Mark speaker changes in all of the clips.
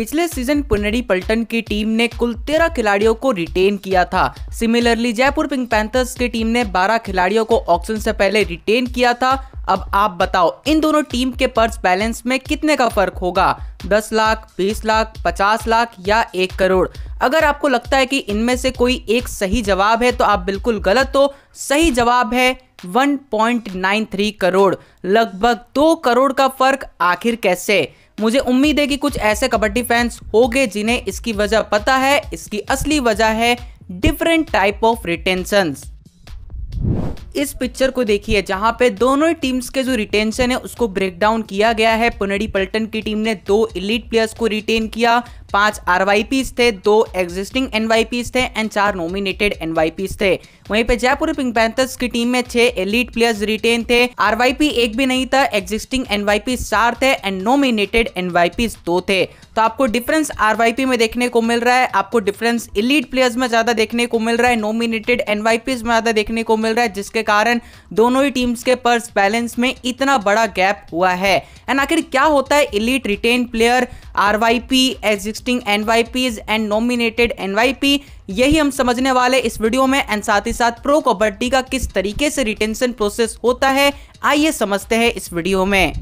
Speaker 1: पिछले सीजन पुनरी पल्टन की टीम ने कुल तेरह खिलाड़ियों को रिटेन किया था सिमिलरली जयपुर पिंक पैंथर्स की टीम ने बारह खिलाड़ियों को ऑक्शन से पहले रिटेन किया था अब आप बताओ इन दोनों टीम के पर्स बैलेंस में कितने का फर्क होगा 10 लाख 20 लाख 50 लाख या एक करोड़ अगर आपको लगता है कि इनमें से कोई एक सही जवाब है तो आप बिल्कुल गलत हो सही जवाब है 1.93 करोड़ लगभग दो करोड़ का फर्क आखिर कैसे मुझे उम्मीद है कि कुछ ऐसे कबड्डी फैंस होंगे जिन्हें इसकी वजह पता है इसकी असली वजह है डिफरेंट टाइप ऑफ रिटेंशन इस पिक्चर को देखिए जहां पे दोनों टीम्स के जो रिटेंशन है उसको ब्रेक डाउन किया गया है पुनड़ी पल्टन की टीम ने दो इलीट प्लेयर्स को रिटेन किया पांच आर थे दो एग्जिस्टिंग एन थे एंड चार नॉमिनेटेड एन थे वहीं पे जयपुर पिंक पैंथर्स की टीम में छह एलिट प्लेयर्स रिटेन थे आर एक भी नहीं था एग्जिस्टिंग एनवाईपी चार थे एंड नॉमिनेटेड एनवाईपी दो थे तो आपको डिफरेंस आर में देखने को मिल रहा है आपको डिफरेंस इलीट प्लेयर्स में ज्यादा देखने को मिल रहा है नॉमिनेटेड एनवाईपी में ज्यादा देखने को मिल रहा है जिसके कारण दोनों ही टीम्स के पर्स बैलेंस में इतना बड़ा गैप हुआ है एंड आखिर क्या होता है elite retain player P existing NYPs and nominated P यही हम समझने वाले इस वीडियो में एंड साथ ही साथ प्रो कबड्डी का किस तरीके से रिटेंशन प्रोसेस होता है आइए समझते हैं इस वीडियो में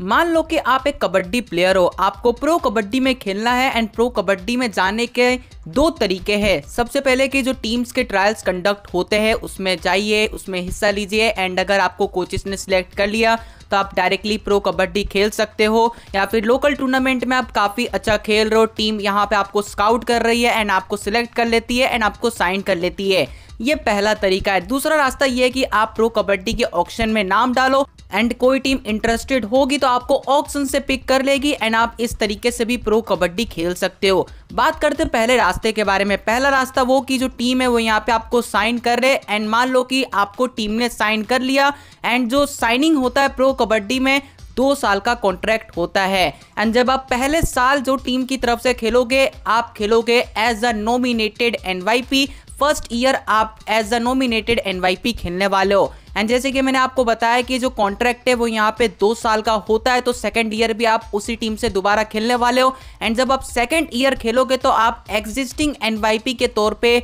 Speaker 1: मान लो कि आप एक कबड्डी प्लेयर हो आपको प्रो कबड्डी में खेलना है एंड प्रो कबड्डी में जाने के दो तरीके हैं सबसे पहले कि जो टीम्स के ट्रायल्स कंडक्ट होते हैं उसमें जाइए उसमें हिस्सा लीजिए एंड अगर आपको कोचिस ने सिलेक्ट कर लिया तो आप डायरेक्टली प्रो कबड्डी खेल सकते हो या फिर लोकल टूर्नामेंट में आप काफ़ी अच्छा खेल रहे हो टीम यहाँ पे आपको स्काउट कर रही है एंड आपको सिलेक्ट कर लेती है एंड आपको साइन कर लेती है ये पहला तरीका है दूसरा रास्ता ये है कि आप प्रो कबड्डी के ऑप्शन में नाम डालो एंड कोई टीम इंटरेस्टेड होगी तो आपको ऑक्शन से पिक कर लेगी एंड आप इस तरीके से भी प्रो कबड्डी खेल सकते हो बात करते हैं पहले रास्ते के बारे में पहला रास्ता वो कि जो टीम है वो यहाँ पे आपको साइन कर रहे एंड मान लो कि आपको टीम ने साइन कर लिया एंड जो साइनिंग होता है प्रो कबड्डी में दो साल का कॉन्ट्रैक्ट होता है एंड जब आप पहले साल जो टीम की तरफ से खेलोगे आप खेलोगे as a nominated NYP first year आप एज अ नॉमिनेटेड एनवाईपी खेलने वाले हो एंड जैसे कि मैंने आपको बताया कि जो कॉन्ट्रैक्ट है वो यहाँ पे दो साल का होता है तो सेकेंड ईयर भी आप उसी टीम से दोबारा खेलने वाले हो एंड जब आप सेकेंड ईयर खेलोगे तो आप एग्जिस्टिंग एन के तौर पर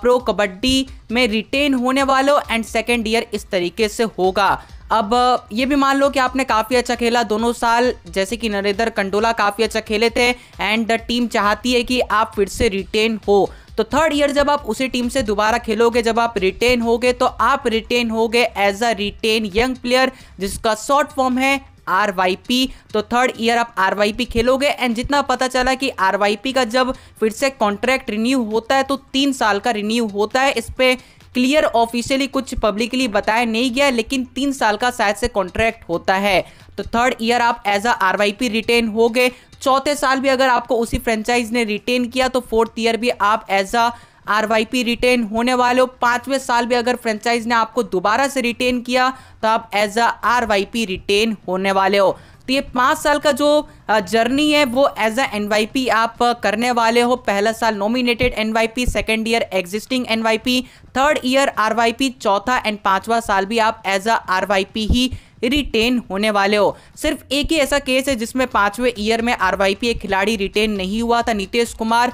Speaker 1: प्रो कबड्डी में रिटेन होने वाले हो एंड सेकेंड ईयर इस तरीके से होगा अब ये भी मान लो कि आपने काफ़ी अच्छा खेला दोनों साल जैसे कि नरेंद्र कंडोला काफ़ी अच्छा खेले थे एंड टीम चाहती है कि आप फिर से रिटेन हो तो थर्ड ईयर जब आप उसी टीम से दोबारा खेलोगे जब आप रिटेन होगे तो आप रिटेन होगे as a retain young player जिसका शॉर्ट फॉर्म है आर तो थर्ड ईयर आप आर खेलोगे एंड जितना पता चला कि आर का जब फिर से कॉन्ट्रैक्ट रिन्यू होता है तो तीन साल का रिन्यू होता है इस पर क्लियर ऑफिशियली कुछ पब्लिकली बताया नहीं गया लेकिन तीन साल का शायद से कॉन्ट्रैक्ट होता है तो थर्ड ईयर आप एज अ आर रिटेन हो गए चौथे साल भी अगर आपको उसी फ्रेंचाइज ने रिटेन किया तो फोर्थ ईयर भी आप एज अ आर रिटेन होने वाले हो पांचवें साल भी अगर फ्रेंचाइज ने आपको दोबारा से रिटेन किया तो आप एज अ आर रिटेन होने वाले हो तो ये पाँच साल का जो जर्नी है वो एज अ एन आप करने वाले हो पहला साल nominated N Y P second year existing N third year R चौथा एंड पाँचवा साल भी आप एज अ आर ही रिटेन होने वाले हो सिर्फ एक ही ऐसा केस है जिसमें पांचवें ईयर में आर एक खिलाड़ी रिटेन नहीं हुआ था नीतीश कुमार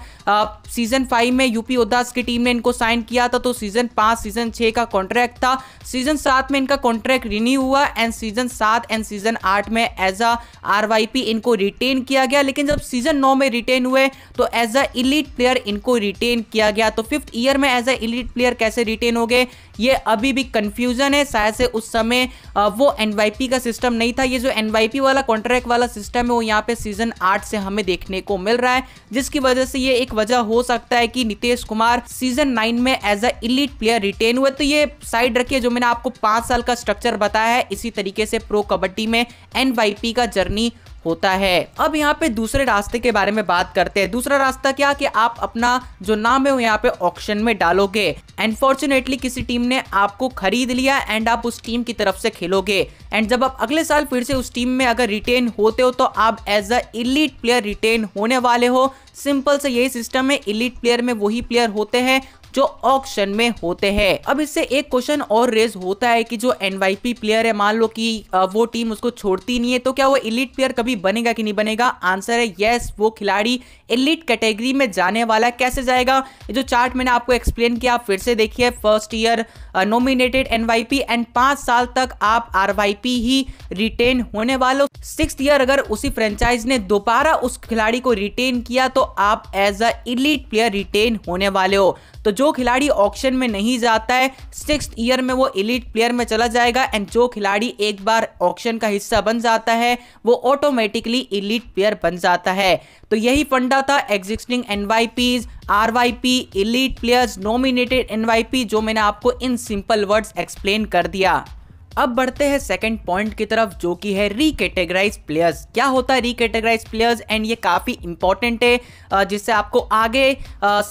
Speaker 1: सीजन फाइव में यूपी उदास की टीम ने इनको साइन किया था तो सीजन पांच सीजन छह का कॉन्ट्रैक्ट था सीजन सात में इनका कॉन्ट्रैक्ट रिन्यू हुआ एंड सीजन सात एंड सीजन आठ में एज अ आर इनको रिटेन किया गया लेकिन जब सीजन नौ में रिटेन हुए तो एज अ इलीट प्लेयर इनको रिटेन किया गया तो फिफ्थ ईयर में एज अ इलीट प्लेयर कैसे रिटेन हो गए ये अभी भी कंफ्यूजन है शायद से उस समय वो एन एनवाईपी का सिस्टम नहीं था ये जो एनवाईपी वाला कॉन्ट्रैक्ट वाला सिस्टम है वो यहाँ पे सीजन आठ से हमें देखने को मिल रहा है जिसकी वजह से ये एक वजह हो सकता है कि नीतीश कुमार सीजन नाइन में as a elite player retain हुए तो ये साइड रखिए जो मैंने आपको पांच साल का स्ट्रक्चर बताया है इसी तरीके से प्रो कबड्डी में एनवाईपी का जर्नी होता है अब यहाँ पे दूसरे रास्ते के बारे में बात करते हैं दूसरा रास्ता क्या कि आप अपना जो नाम है वो यहाँ पे ऑप्शन में डालोगे अनफॉर्चुनेटली किसी टीम ने आपको खरीद लिया एंड आप उस टीम की तरफ से खेलोगे एंड जब आप अगले साल फिर से उस टीम में अगर रिटेन होते हो तो आप as a elite player retain होने वाले हो सिंपल से यही सिस्टम है इलीट प्लेयर में वही प्लेयर होते हैं जो ऑक्शन में होते हैं अब इससे एक क्वेश्चन और रेज होता है कि जो एनवाईपी प्लेयर है मान लो कि वो टीम उसको छोड़ती नहीं है तो क्या वो इलीट प्लेयर कभी बनेगा कि नहीं बनेगा आंसर है यस वो खिलाड़ी इलीट कैटेगरी में जाने वाला कैसे जाएगा जो चार्ट मैंने आपको एक्सप्लेन किया आप फिर से देखिए first year nominated NYP and पांच साल तक आप आर ही रिटेन होने वाले सिक्स ईयर अगर उसी फ्रेंचाइज ने दोबारा उस खिलाड़ी को रिटेन किया तो आप as a elite player retain होने वाले हो तो जो खिलाड़ी ऑक्शन में नहीं जाता है सिक्स ईयर में वो इलीट प्लेयर में चला जाएगा एंड जो खिलाड़ी एक बार ऑक्शन का हिस्सा बन जाता है वो ऑटोमेटिकली इलीट प्लेयर बन जाता है तो यही फंडा था existing NYPs RYP elite players nominated NYP जो मैंने आपको इन सिंपल वर्ड्स एक्सप्लेन कर दिया अब बढ़ते हैं सेकंड पॉइंट की तरफ जो कि है रिकेटेगराइज प्लेयर्स क्या होता है रिकेटेगराइज प्लेयर्स एंड ये काफ़ी इंपॉर्टेंट है जिससे आपको आगे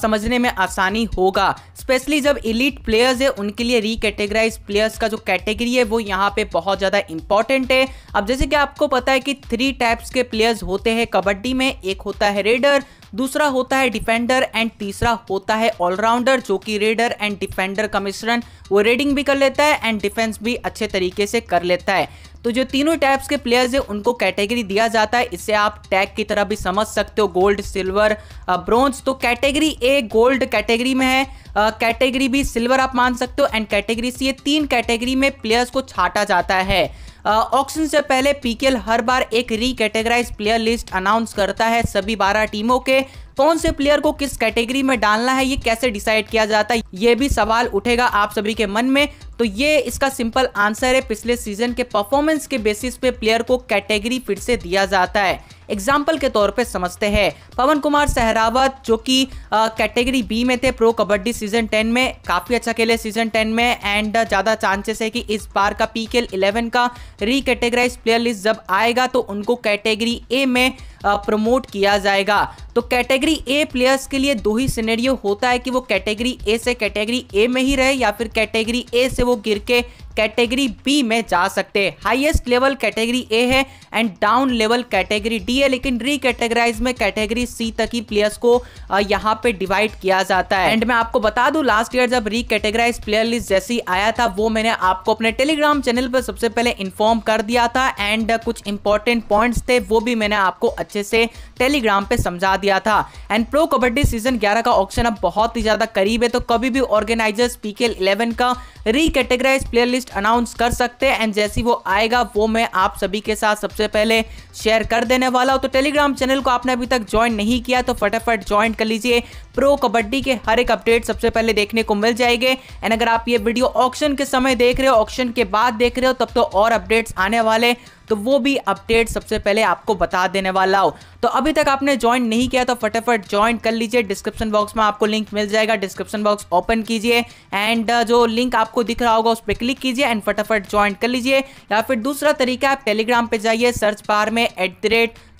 Speaker 1: समझने में आसानी होगा स्पेशली जब इलीट प्लेयर्स है उनके लिए रिकेटेगराइज प्लेयर्स का जो कैटेगरी है वो यहाँ पे बहुत ज़्यादा इंपॉर्टेंट है अब जैसे कि आपको पता है कि थ्री टाइप्स के प्लेयर्स होते हैं कबड्डी में एक होता है रेडर दूसरा होता है डिफेंडर एंड तीसरा होता है ऑलराउंडर जो कि रेडर एंड डिफेंडर का मिश्रण वो रेडिंग भी कर लेता है एंड डिफेंस भी अच्छे तरीके से कर लेता है तो जो तीनों टाइप्स के प्लेयर्स हैं उनको कैटेगरी दिया जाता है इससे आप टैग की तरह भी समझ सकते हो गोल्ड सिल्वर ब्रोंज तो कैटेगरी ए गोल्ड कैटेगरी में है कैटेगरी बी सिल्वर आप मान सकते हो एंड कैटेगरी सी ये तीन कैटेगरी में प्लेयर्स को छाटा जाता है ऑक्शन से पहले पीकेएल हर बार एक रिकेटेगराइज प्लेयर लिस्ट अनाउंस करता है सभी बारह टीमों के कौन से प्लेयर को किस कैटेगरी में डालना है ये कैसे डिसाइड किया जाता है ये भी सवाल उठेगा आप सभी के मन में तो ये इसका सिंपल आंसर है पिछले सीजन के परफॉर्मेंस के बेसिस पे प्लेयर को कैटेगरी फिर से दिया जाता है एग्जाम्पल के तौर पे समझते हैं पवन कुमार सहरावत जो कि कैटेगरी बी में थे प्रो कबड्डी सीजन 10 में काफ़ी अच्छा खेले सीजन 10 में एंड ज़्यादा चांसेस है कि इस बार का पी के इलेवन का री कैटेगराइज प्लेयर लिस्ट जब आएगा तो उनको कैटेगरी ए में प्रमोट किया जाएगा तो कैटेगरी कैटेगरी ए प्लेयर्स के लिए दो ही सिनेरियो होता है कि वो कैटेगरी ए से कैटेगरी ए में ही रहे या फिर कैटेगरी ए से वो गिर के कैटेगरी बी में जा सकते हैं हाईएस्ट लेवल कैटेगरी ए है and down level category D है लेकिन री कैटेगराइज में कैटेगरी सी तक ही प्लेयर्स को यहाँ पे डिवाइड किया जाता है एंड मैं आपको बता दू लास्ट ईयर जब रिकेटेगराइज प्लेयर लिस्ट जैसी आया था वो मैंने आपको अपने टेलीग्राम चैनल पर सबसे पहले इन्फॉर्म कर दिया था एंड कुछ इंपॉर्टेंट पॉइंट्स थे वो भी मैंने आपको अच्छे से टेलीग्राम पे समझा दिया था एंड प्रो कबड्डी सीजन 11 का ऑप्शन अब बहुत ही ज्यादा करीब है तो कभी भी ऑर्गेनाइजर्स पीके 11 का recategorise player list list announce कर सकते हैं एंड जैसी वो आएगा वो मैं आप सभी के साथ सबसे पहले शेयर कर देने वाला हूँ तो टेलीग्राम चैनल को आपने अभी तक ज्वाइन नहीं किया तो फटाफट ज्वाइन कर लीजिए प्रो कबड्डी के हर एक अपडेट सबसे पहले देखने को मिल जाएंगे एंड अगर आप ये वीडियो ऑप्शन के समय देख रहे हो ऑप्शन के बाद देख रहे हो तब तो और अपडेट्स आने वाले तो वो भी अपडेट सबसे पहले आपको बता देने वाला हो तो अभी तक आपने ज्वाइन नहीं किया तो फटाफट ज्वाइन कर लीजिए डिस्क्रिप्शन बॉक्स में आपको लिंक मिल जाएगा डिस्क्रिप्शन बॉक्स ओपन कीजिए एंड uh, जो लिंक आपको दिख रहा होगा उस पर क्लिक कीजिए एंड फटाफट ज्वाइन कर लीजिए या फिर दूसरा तरीका आप टेलीग्राम पर जाइए सर्च बार में at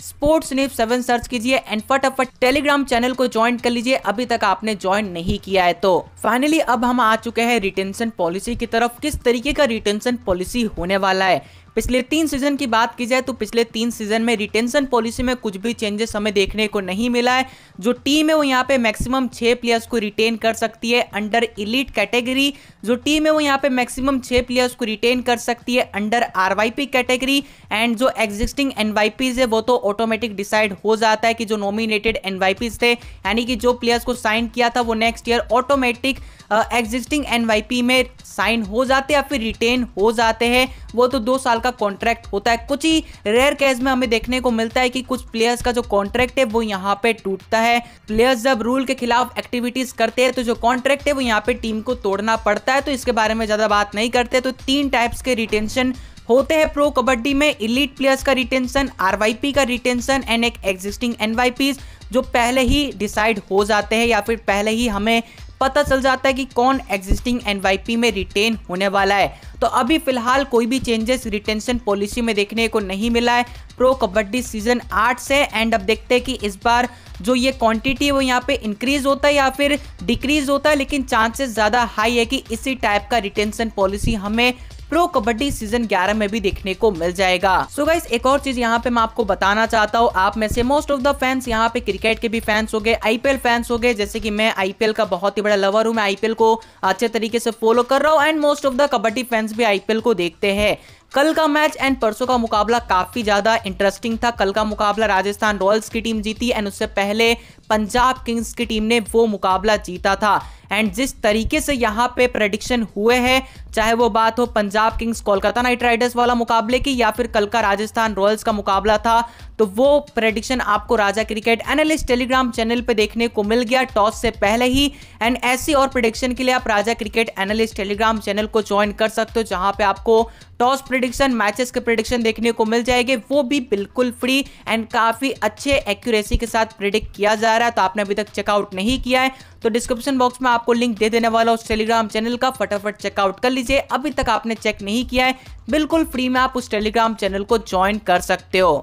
Speaker 1: sports news seven search कीजिए एंड फटाफट टेलीग्राम चैनल को ज्वाइन कर लीजिए अभी तक आपने ज्वाइन नहीं किया है तो फाइनली अब हम आ चुके हैं रिटेंशन पॉलिसी की तरफ किस तरीके का रिटेंशन पॉलिसी होने वाला है पिछले तीन सीजन की बात की जाए तो पिछले तीन सीजन में रिटेंशन पॉलिसी में कुछ भी चेंजेस हमें देखने को नहीं मिला है जो टीम है वो यहाँ पे मैक्सिमम छः प्लेयर्स को रिटेन कर सकती है अंडर इलीट कैटेगरी जो टीम है वो यहाँ पे मैक्सिमम छः प्लेयर्स को रिटेन कर सकती है अंडर आर कैटेगरी एंड जो एग्जिस्टिंग एन है वो तो ऑटोमेटिक डिसाइड हो जाता है कि जो नॉमिनेटेड एनवाईपीज थे यानी कि जो प्लेयर्स को साइन किया था वो next year automatic existing N में साइन हो जाते या फिर रिटेन हो जाते हैं वो तो दो साल का कॉन्ट्रैक्ट होता है कुछ ही रेयर केस में हमें देखने को मिलता है कि कुछ प्लेयर्स का जो कॉन्ट्रैक्ट है वो यहाँ पे टूटता है प्लेयर्स जब रूल के खिलाफ एक्टिविटीज करते हैं तो जो कॉन्ट्रैक्ट है वो यहाँ पे टीम को तोड़ना पड़ता है तो इसके बारे में ज़्यादा बात नहीं करते तो तीन टाइप्स के रिटेंशन होते हैं प्रो कबड्डी में इलीट प्लेयर्स का रिटेंशन आरवाईपी का रिटेंशन एंड एक एग्जिस्टिंग एनवाईपीज़ जो पहले ही डिसाइड हो जाते हैं या फिर पहले ही हमें पता चल जाता है कि कौन एग्जिस्टिंग एन में रिटेन होने वाला है तो अभी फिलहाल कोई भी चेंजेस रिटेंशन पॉलिसी में देखने को नहीं मिला है प्रो कबड्डी सीजन आठ से एंड अब देखते हैं कि इस बार जो ये क्वांटिटी है वो यहाँ पे इंक्रीज होता है या फिर डिक्रीज होता है लेकिन चांसेस ज़्यादा हाई है कि इसी टाइप का रिटेंशन पॉलिसी हमें प्रो कबड्डी सीजन ग्यारह में भी देखने को मिल जाएगा सो so गाइस एक और चीज यहाँ पे मैं आपको बताना चाहता हूँ आप में से मोस्ट ऑफ द फैंस यहाँ पे क्रिकेट के भी फैंस हो गए आईपीएल फैंस हो गए जैसे की मैं आईपीएल का बहुत ही बड़ा लवर हूँ मैं आईपीएल को अच्छे तरीके से फॉलो कर रहा हूँ and most of the kabaddi fans भी आईपीएल को देखते हैं कल का मैच एंड परसों का मुकाबला काफी ज्यादा इंटरेस्टिंग था कल का मुकाबला राजस्थान रॉयल्स की टीम जीती एंड उससे पहले पंजाब किंग्स की टीम ने वो मुकाबला जीता था एंड जिस तरीके से यहाँ पे प्रडिक्शन हुए हैं चाहे वो बात हो Punjab kings Kolkata knight riders वाला मुकाबले की या फिर कल का राजस्थान रॉयल्स का मुकाबला था तो वो प्रडिक्शन आपको Raja cricket analyst telegram channel पे देखने को मिल गया टॉस से पहले ही एंड ऐसी और प्रडिक्शन के लिए आप Raja cricket analyst telegram channel को ज्वाइन कर सकते हो जहां पे आपको टॉस प्रिडिक्शन मैचेस के प्रिडिक्शन देखने को मिल जाएंगे वो भी बिल्कुल फ्री एंड काफी अच्छे एक्यूरेसी के साथ प्रिडिक्ट किया जा आ रहा है तो आपने अभी तक चेकआउट नहीं किया है तो डिस्क्रिप्शन बॉक्स में आपको लिंक दे देने वाला उस टेलीग्राम चैनल का फटाफट चेकआउट कर लीजिए अभी तक आपने चेक नहीं किया है बिल्कुल फ्री में आप उस टेलीग्राम चैनल को ज्वाइन कर सकते हो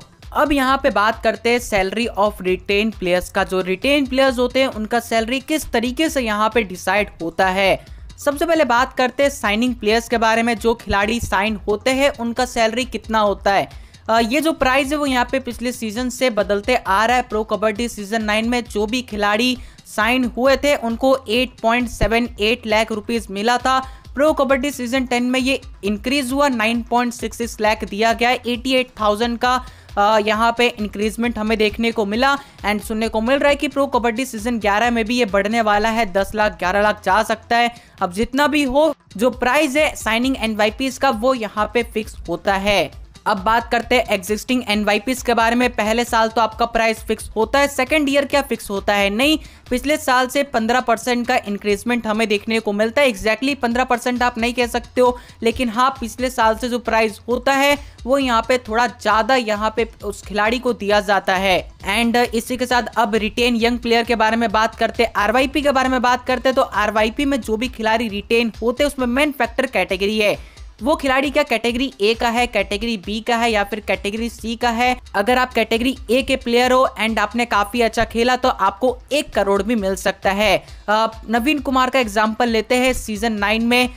Speaker 1: अब यहाँ पे बात करते हैं सैलरी ऑफ रिटेन प्लेयर्स का जो रिटेन प्लेयर्स होते हैं उनका सैलरी किस तरीके से यहाँ पे डिसाइड होता है सबसे पहले बात करते हैं साइनिंग प्लेयर्स के बारे में जो खिलाड़ी साइन होते हैं उनका सैलरी कितना होता है ये जो प्राइज है वो यहाँ पे पिछले सीजन से बदलते आ रहा है प्रो कबड्डी सीजन नाइन में जो भी खिलाड़ी साइन हुए थे उनको 8.78 लाख रुपीस मिला था प्रो कबड्डी सीजन 10 में ये इंक्रीज हुआ 9.66 लाख दिया गया 88,000 का यहाँ पे इंक्रीजमेंट हमें देखने को मिला एंड सुनने को मिल रहा है कि प्रो कबड्डी सीजन 11 में भी ये बढ़ने वाला है 10 लाख 11 लाख जा सकता है अब जितना भी हो जो प्राइस है साइनिंग एंड का वो यहाँ पे फिक्स होता है अब बात करते हैं एग्जिस्टिंग एन के बारे में पहले साल तो आपका प्राइस फिक्स होता है सेकेंड ईयर क्या फिक्स होता है नहीं पिछले साल से पंद्रह परसेंट का इंक्रीजमेंट हमें देखने को मिलता है एग्जैक्टली पंद्रह परसेंट आप नहीं कह सकते हो लेकिन हाँ पिछले साल से जो प्राइस होता है वो यहाँ पे थोड़ा ज़्यादा यहाँ पे उस खिलाड़ी को दिया जाता है एंड इसी के साथ अब रिटेन यंग प्लेयर के बारे में बात करते हैं आरवाईपी के बारे में बात करते हैं तो आरवाईपी में जो भी खिलाड़ी रिटेन होते हैं उसमें मेन फैक्टर कैटेगरी है वो खिलाड़ी क्या कैटेगरी ए का है कैटेगरी बी का है या फिर कैटेगरी सी का है अगर आप कैटेगरी ए के प्लेयर हो एंड आपने काफी अच्छा खेला तो आपको एक करोड़ भी मिल सकता है नवीन कुमार का एग्जाम्पल लेते हैं सीजन नाइन में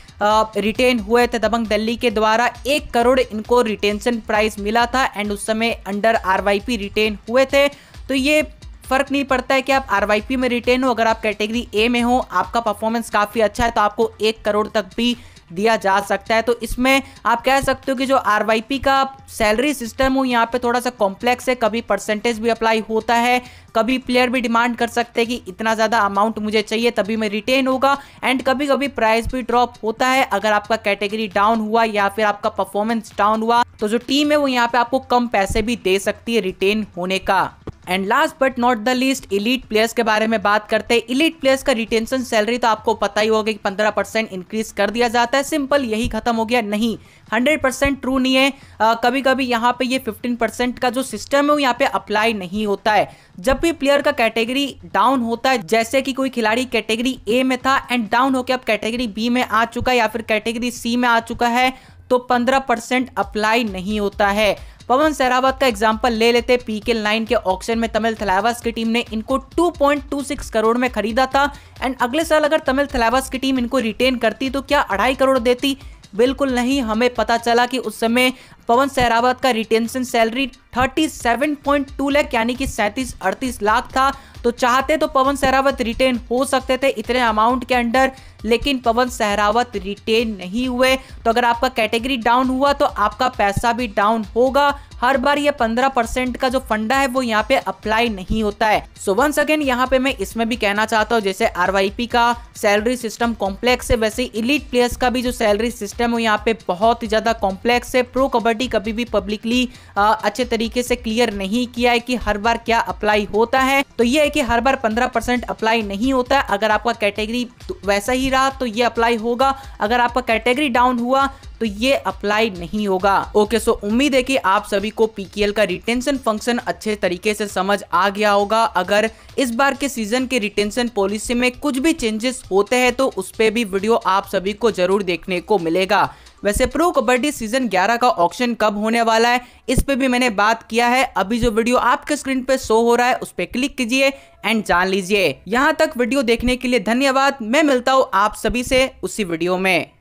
Speaker 1: रिटेन हुए थे दबंग दिल्ली के द्वारा एक करोड़ इनको रिटेंशन प्राइस मिला था एंड उस समय अंडर आर रिटेन हुए थे तो ये फर्क नहीं पड़ता है कि आप आर में रिटेन हो अगर आप कैटेगरी ए में हो आपका परफॉर्मेंस काफ़ी अच्छा है तो आपको एक करोड़ तक भी दिया जा सकता है तो इसमें आप कह सकते हो कि जो आर का सैलरी सिस्टम हो यहाँ पे थोड़ा सा कॉम्प्लेक्स है कभी परसेंटेज भी अप्लाई होता है कभी प्लेयर भी डिमांड कर सकते हैं कि इतना ज़्यादा अमाउंट मुझे चाहिए तभी मैं रिटेन होगा एंड कभी कभी प्राइस भी ड्रॉप होता है अगर आपका कैटेगरी डाउन हुआ या फिर आपका परफॉर्मेंस डाउन हुआ तो जो टीम है वो यहाँ पे आपको कम पैसे भी दे सकती है रिटेन होने का and last but not the least elite players के बारे में बात करते हैं इलीट प्लेयर्स का रिटेंशन सैलरी तो आपको पता ही होगा कि पंद्रह परसेंट इंक्रीज कर दिया जाता है सिंपल यही खत्म हो गया नहीं हंड्रेड परसेंट ट्रू नहीं है आ, कभी कभी यहाँ पे ये फिफ्टीन परसेंट का जो सिस्टम है वो यहाँ पे अप्लाई नहीं होता है जब भी प्लेयर का कैटेगरी डाउन होता है जैसे कि कोई खिलाड़ी कैटेगरी ए में था एंड डाउन होकर अब कैटेगरी बी में आ चुका है या फिर कैटेगरी सी में आ चुका है तो 15 परसेंट अप्लाई नहीं होता है पवन सहरावत का एग्जाम्पल ले लेते पी के नाइन के ऑक्शन में तमिल थलावास की टीम ने इनको 2.26 करोड़ में खरीदा था एंड अगले साल अगर तमिल थलावास की टीम इनको रिटेन करती तो क्या अढ़ाई करोड़ देती बिल्कुल नहीं हमें पता चला कि उस समय पवन सहरावत का रिटेंशन सैलरी 37.2 लाख यानी कि सैंतीस अड़तीस लाख था तो चाहते तो पवन सहरावत रिटेन हो सकते थे इतने अमाउंट के अंडर लेकिन पवन सहरावत रिटेन नहीं हुए तो अगर आपका कैटेगरी डाउन हुआ तो आपका पैसा भी डाउन होगा हर बार ये 15 परसेंट का जो फंडा है वो यहाँ पे अप्लाई नहीं होता है सो वन सेकेंड यहाँ पे मैं इसमें भी कहना चाहता हूँ जैसे आर का सैलरी सिस्टम कॉम्प्लेक्स है वैसे इलीट प्लेयर्स का भी जो सैलरी सिस्टम है यहाँ पे बहुत ही ज्यादा कॉम्प्लेक्स है प्रो कबड्डी कभी भी पब्लिकली अच्छे तरीके तरीके से क्लियर नहीं किया है कि हर बार क्या अप्लाई होता है तो ये है कि हर बार 15 परसेंट अप्लाई नहीं होता अगर आपका कैटेगरी तो वैसा ही रहा तो ये अप्लाई होगा अगर आपका कैटेगरी डाउन हुआ तो ये अप्लाई नहीं होगा ओके सो उम्मीद है कि आप सभी को पीकेएल का रिटेंशन फंक्शन अच्छे तरीके से समझ आ गया होगा अगर इस बार के सीजन के रिटेंशन पॉलिसी में कुछ भी चेंजेस होते हैं तो उस पर भी वीडियो आप सभी को जरूर देखने को मिलेगा वैसे प्रो कबड्डी सीजन 11 का ऑप्शन कब होने वाला है इस पे भी मैंने बात किया है अभी जो वीडियो आपके स्क्रीन पे शो हो रहा है उस पर क्लिक कीजिए एंड जान लीजिए यहाँ तक वीडियो देखने के लिए धन्यवाद मैं मिलता हूँ आप सभी से उसी वीडियो में